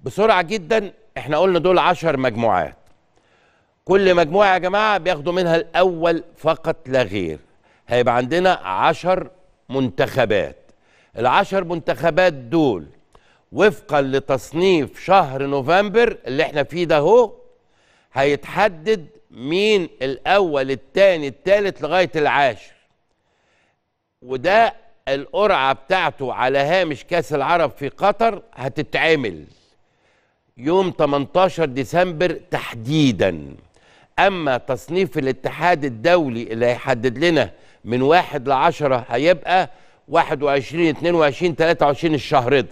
بسرعه جدا احنا قلنا دول 10 مجموعات كل مجموعه يا جماعه بياخدوا منها الاول فقط لا غير هيبقى عندنا 10 منتخبات العشر منتخبات دول وفقا لتصنيف شهر نوفمبر اللي احنا فيه ده هو هيتحدد مين الاول الثاني الثالث لغايه العاشر وده القرعه بتاعته على هامش كاس العرب في قطر هتتعمل يوم 18 ديسمبر تحديدا أما تصنيف الاتحاد الدولي اللي هيحدد لنا من واحد 10 هيبقى 21 22 23 الشهر ده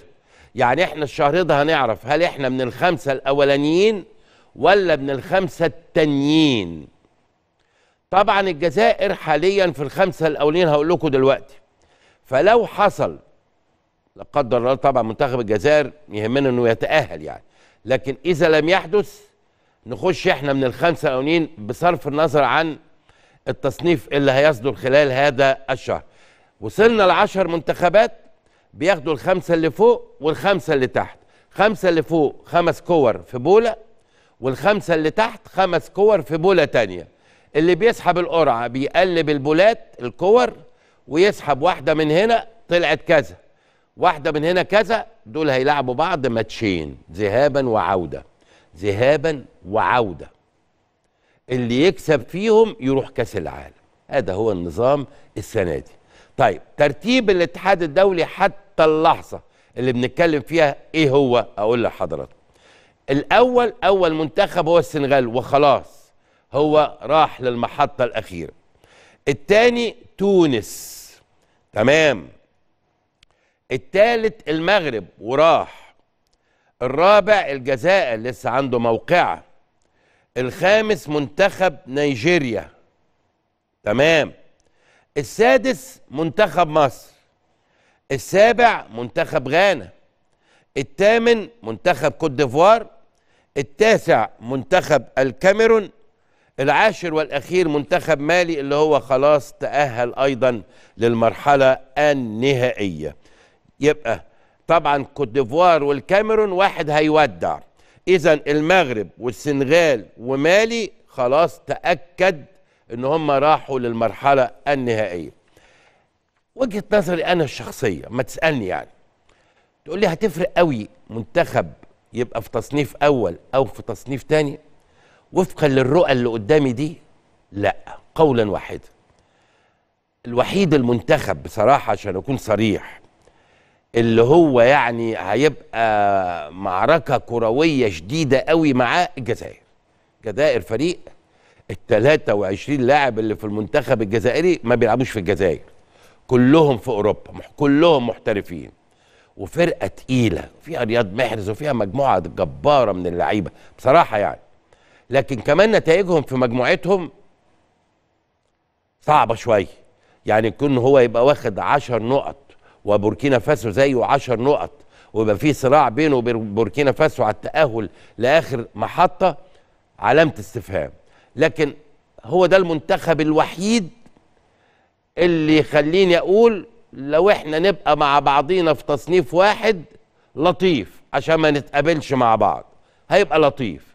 يعني احنا الشهر ده هنعرف هل احنا من الخمسة الأولانيين ولا من الخمسة التانيين طبعا الجزائر حاليا في الخمسة الأولين هقول لكم دلوقتي فلو حصل لا قدر الله طبعا منتخب الجزائر يهمنا انه يتأهل يعني لكن اذا لم يحدث نخش احنا من الخمسه الاولين بصرف النظر عن التصنيف اللي هيصدر خلال هذا الشهر وصلنا لعشر منتخبات بياخدوا الخمسه اللي فوق والخمسه اللي تحت خمسه اللي فوق خمس كور في بوله والخمسه اللي تحت خمس كور في بوله تانية اللي بيسحب القرعه بيقلب البولات الكور ويسحب واحده من هنا طلعت كذا واحده من هنا كذا دول هيلعبوا بعض ماتشين ذهابا وعوده ذهابا وعوده اللي يكسب فيهم يروح كاس العالم هذا هو النظام السنه دي طيب ترتيب الاتحاد الدولي حتى اللحظه اللي بنتكلم فيها ايه هو اقول لحضراتكم الاول اول منتخب هو السنغال وخلاص هو راح للمحطه الاخيره الثاني تونس تمام التالت المغرب وراح الرابع الجزائر لسه عنده موقعه الخامس منتخب نيجيريا تمام السادس منتخب مصر السابع منتخب غانا الثامن منتخب كوت ديفوار التاسع منتخب الكاميرون العاشر والاخير منتخب مالي اللي هو خلاص تاهل ايضا للمرحله النهائيه يبقى طبعا كوت ديفوار والكاميرون واحد هيودع اذا المغرب والسنغال ومالي خلاص تاكد ان هم راحوا للمرحله النهائيه وجهه نظري انا الشخصيه ما تسالني يعني تقول لي هتفرق قوي منتخب يبقى في تصنيف اول او في تصنيف تاني وفقا للرؤى اللي قدامي دي لا قولا واحدا الوحيد المنتخب بصراحه عشان اكون صريح اللي هو يعني هيبقى معركة كروية شديدة قوي معاه الجزائر الجزائر فريق ال 23 لاعب اللي في المنتخب الجزائري ما بيلعبوش في الجزائر كلهم في اوروبا كلهم محترفين وفرقه تقيله فيها رياض محرز وفيها مجموعه جباره من اللعيبه بصراحه يعني لكن كمان نتائجهم في مجموعتهم صعبه شويه يعني يكون هو يبقى واخد 10 نقط وبوركينا فاسو زيه 10 نقط ويبقى في صراع بينه وبين بوركينا فاسو على التأهل لآخر محطة علامة استفهام لكن هو ده المنتخب الوحيد اللي يخليني أقول لو احنا نبقى مع بعضينا في تصنيف واحد لطيف عشان ما نتقابلش مع بعض هيبقى لطيف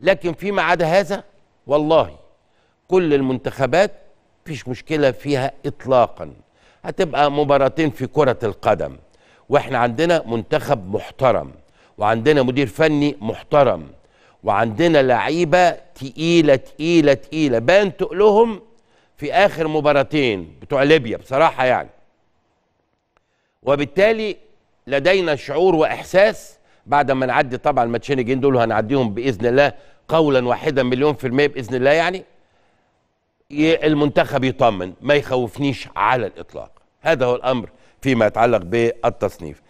لكن فيما عدا هذا والله كل المنتخبات مفيش مشكلة فيها إطلاقاً هتبقى مباراتين في كرة القدم واحنا عندنا منتخب محترم وعندنا مدير فني محترم وعندنا لعيبة تقيلة تقيلة تقيلة بان تقلهم في آخر مباراتين بتوع ليبيا بصراحة يعني وبالتالي لدينا شعور وإحساس بعد ما نعدي طبعا الماتشين الجايين دول هنعديهم بإذن الله قولا واحدا مليون في المية بإذن الله يعني المنتخب يطمن ما يخوفنيش على الإطلاق هذا هو الأمر فيما يتعلق بالتصنيف